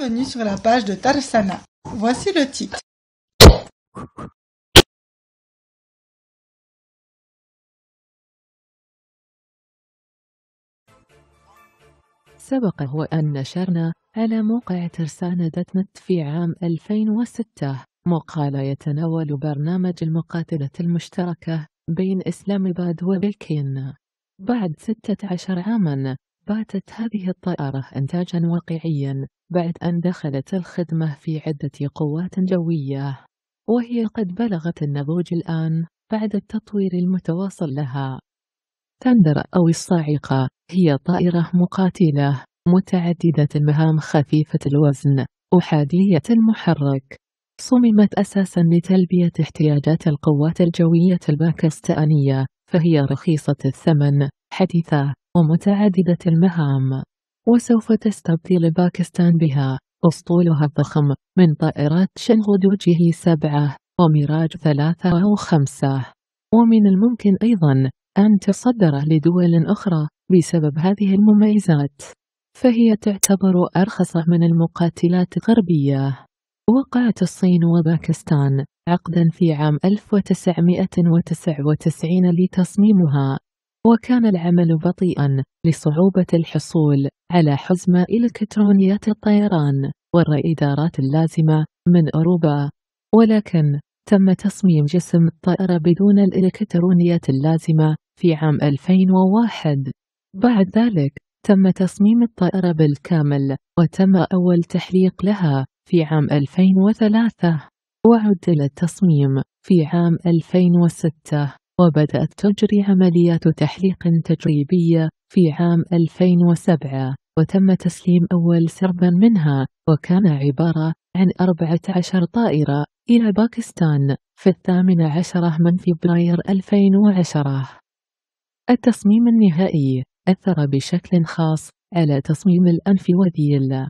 bienvenue sur la page de Tarsana. Voici le titre. سبق وأن نشرنا على موقع ترسانة دات نت في عام 2006 مقال يتناول برنامج المقاتلة المشتركة بين إسلام آباد وبلكين بعد 16 عاما باتت هذه الطائرة إنتاجا واقعيا بعد أن دخلت الخدمة في عدة قوات جوية وهي قد بلغت النضوج الآن بعد التطوير المتواصل لها تندر أو الصاعقة هي طائرة مقاتلة متعددة المهام خفيفة الوزن أحادية المحرك صممت أساسا لتلبية احتياجات القوات الجوية الباكستانية فهي رخيصة الثمن حديثة ومتعددة المهام وسوف تستبدل باكستان بها أسطولها الضخم من طائرات شنغود جي 7 وميراج 3 أو 5 ومن الممكن أيضا أن تصدر لدول أخرى بسبب هذه المميزات فهي تعتبر أرخص من المقاتلات الغربية وقعت الصين وباكستان عقدا في عام 1999 لتصميمها وكان العمل بطيئا لصعوبة الحصول على حزمة إلكترونيات الطيران والرادارات اللازمة من أوروبا ولكن تم تصميم جسم الطائرة بدون الإلكترونيات اللازمة في عام 2001 بعد ذلك تم تصميم الطائرة بالكامل وتم أول تحليق لها في عام 2003 وعدل التصميم في عام 2006 وبدأت تجري عمليات تحليق تجريبية في عام 2007 وتم تسليم أول سربا منها وكان عبارة عن 14 طائرة إلى باكستان في الثامن عشرة من فبراير 2010 التصميم النهائي أثر بشكل خاص على تصميم الأنف وذيل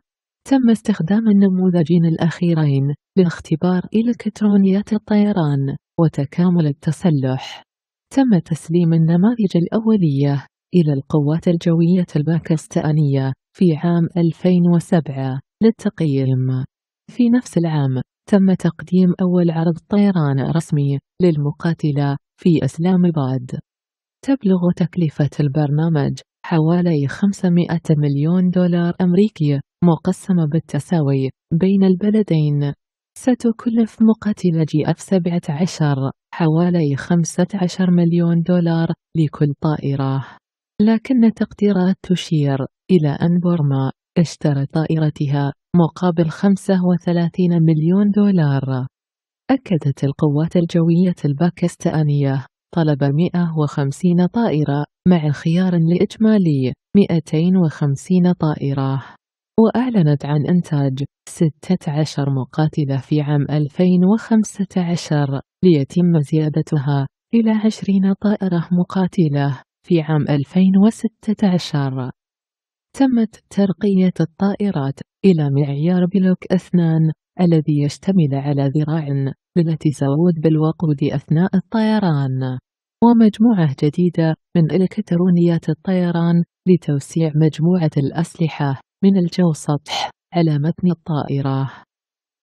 تم استخدام النموذجين الأخيرين لاختبار إلكترونيات الطيران وتكامل التسلح تم تسليم النماذج الأولية إلى القوات الجوية الباكستانية في عام 2007 للتقييم. في نفس العام تم تقديم أول عرض طيران رسمي للمقاتلة في إسلام آباد. تبلغ تكلفة البرنامج حوالي 500 مليون دولار أمريكي مقسمة بالتساوي بين البلدين ستكلف مقاتلة جي اف 17 حوالي 15 مليون دولار لكل طائرة لكن تقديرات تشير إلى أن بورما اشترت طائرتها مقابل 35 مليون دولار أكدت القوات الجوية الباكستانية طلب 150 طائرة مع خيار لإجمالي 250 طائرة وأعلنت عن إنتاج 16 مقاتلة في عام 2015 ليتم زيادتها إلى 20 طائرة مقاتلة في عام 2016 تمت ترقية الطائرات إلى معيار بلوك أثنان الذي يشتمل على ذراع للتزود بالوقود أثناء الطيران ومجموعة جديدة من إلكترونيات الطيران لتوسيع مجموعة الأسلحة من الجو سطح على متن الطائرة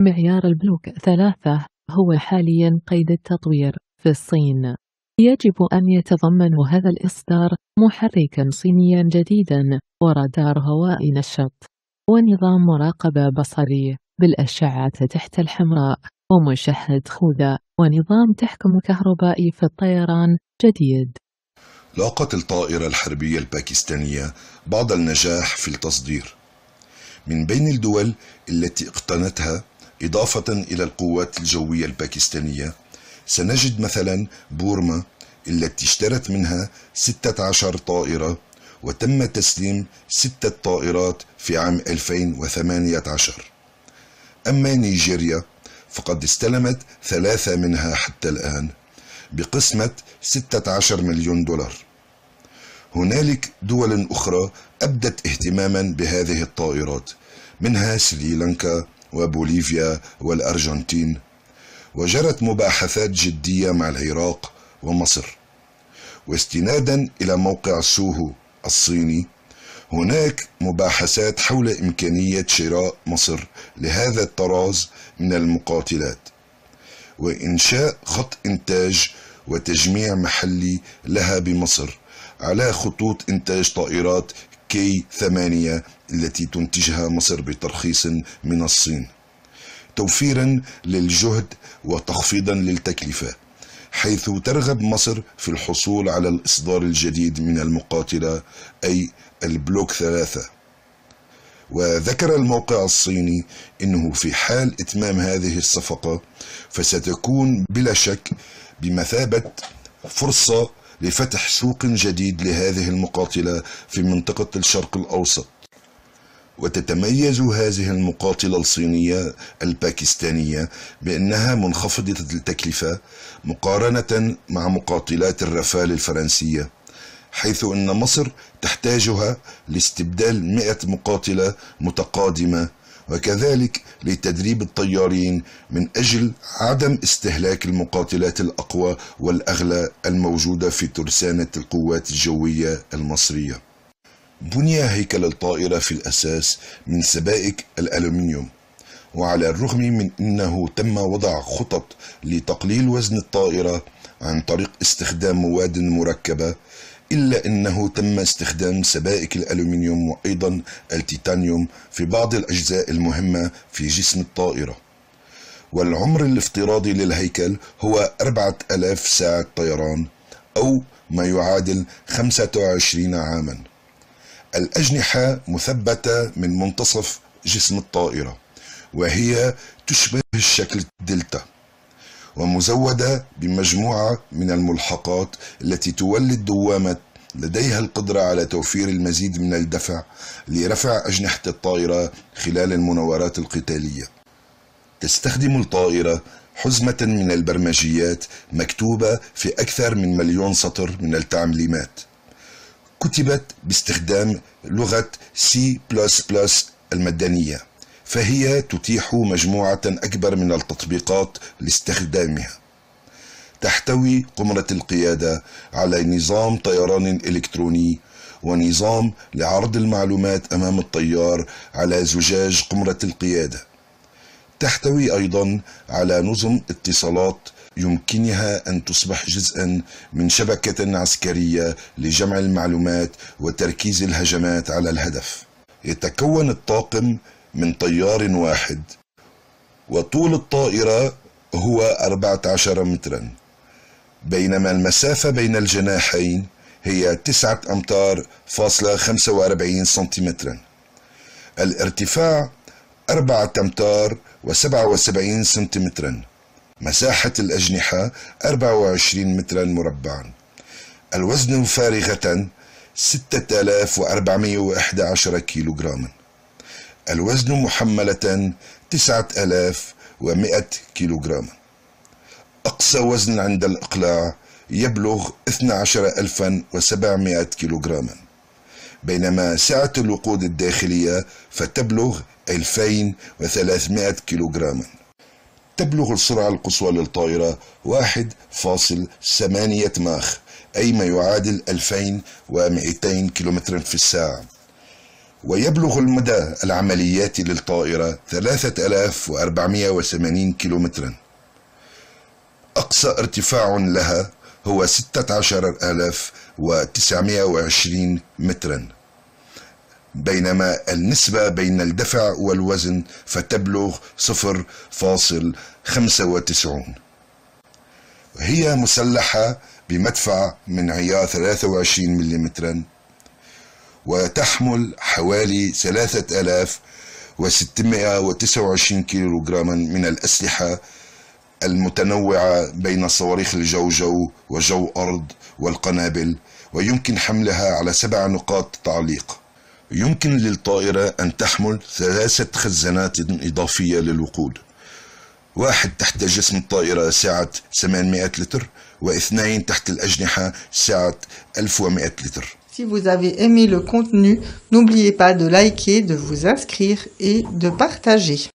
معيار البلوك ثلاثة هو حاليا قيد التطوير في الصين يجب أن يتضمن هذا الإصدار محركا صينيا جديدا ورادار هواء نشط ونظام مراقبة بصري بالأشعة تحت الحمراء ومشهد خوذة ونظام تحكم كهربائي في الطيران جديد لاقت الطائرة الحربية الباكستانية بعض النجاح في التصدير من بين الدول التي اقتنتها إضافة إلى القوات الجوية الباكستانية سنجد مثلا بورما التي اشترت منها 16 طائرة وتم تسليم ستة طائرات في عام 2018 أما نيجيريا فقد استلمت ثلاثة منها حتى الآن بقسمة 16 مليون دولار هنالك دول أخرى أبدت اهتماما بهذه الطائرات منها سريلانكا وبوليفيا والأرجنتين وجرت مباحثات جدية مع العراق ومصر واستنادا إلى موقع سوهو الصيني هناك مباحثات حول إمكانية شراء مصر لهذا الطراز من المقاتلات وإنشاء خط إنتاج وتجميع محلي لها بمصر على خطوط إنتاج طائرات كي 8 التي تنتجها مصر بترخيص من الصين توفيرا للجهد وتخفيضا للتكلفة حيث ترغب مصر في الحصول على الإصدار الجديد من المقاتلة أي البلوك ثلاثة وذكر الموقع الصيني انه في حال اتمام هذه الصفقه فستكون بلا شك بمثابه فرصه لفتح سوق جديد لهذه المقاتلة في منطقة الشرق الأوسط وتتميز هذه المقاتلة الصينية الباكستانية بأنها منخفضة التكلفة مقارنة مع مقاتلات الرفال الفرنسية حيث أن مصر تحتاجها لاستبدال 100 مقاتلة متقادمة وكذلك لتدريب الطيارين من أجل عدم استهلاك المقاتلات الأقوى والأغلى الموجودة في ترسانة القوات الجوية المصرية بني هيكل الطائرة في الأساس من سبائك الألومنيوم وعلى الرغم من أنه تم وضع خطط لتقليل وزن الطائرة عن طريق استخدام مواد مركبة إلا أنه تم استخدام سبائك الألومنيوم وأيضا التيتانيوم في بعض الأجزاء المهمة في جسم الطائرة والعمر الافتراضي للهيكل هو 4000 ساعة طيران أو ما يعادل 25 عاما الأجنحة مثبتة من منتصف جسم الطائرة وهي تشبه الشكل الدلتا ومزودة بمجموعة من الملحقات التي تولد دوامة لديها القدرة على توفير المزيد من الدفع لرفع أجنحة الطائرة خلال المناورات القتالية. تستخدم الطائرة حزمة من البرمجيات مكتوبة في أكثر من مليون سطر من التعليمات. كتبت باستخدام لغة C++ المدنية. فهي تتيح مجموعة أكبر من التطبيقات لاستخدامها تحتوي قمرة القيادة على نظام طيران إلكتروني ونظام لعرض المعلومات أمام الطيار على زجاج قمرة القيادة تحتوي أيضا على نظم اتصالات يمكنها أن تصبح جزءا من شبكة عسكرية لجمع المعلومات وتركيز الهجمات على الهدف يتكون الطاقم من طيار واحد وطول الطائرة هو 14 مترا بينما المسافة بين الجناحين هي 9 أمتار فاصلة 45 سنتيمترا الارتفاع 4 أمتار و77 سنتيمترا مساحة الأجنحة 24 مترا مربعا الوزن فارغة 6411 كيلوغراما الوزن محملة تسعة ألاف كيلو جرام. أقصى وزن عند الإقلاع يبلغ 12700 كيلوغراما بينما سعة الوقود الداخلية فتبلغ 2300 كيلوغراما تبلغ السرعة القصوى للطائرة 1.8 ماخ أي ما يعادل 2200 كيلومتر في الساعة ويبلغ المدى العمليات للطائرة 3480 كيلومترا أقصى ارتفاع لها هو 16920 مترا بينما النسبة بين الدفع والوزن فتبلغ 0.95 هي مسلحة بمدفع من عيار 23 مليمترا وتحمل حوالي 3629 كيلو جراما من الأسلحة المتنوعة بين صواريخ الجو جو وجو أرض والقنابل ويمكن حملها على سبع نقاط تعليق يمكن للطائرة أن تحمل ثلاثة خزانات إضافية للوقود واحد تحت جسم الطائرة سعة 800 لتر واثنين تحت الأجنحة سعة 1200 لتر Si vous avez aimé le contenu, n'oubliez pas de liker, de vous inscrire et de partager.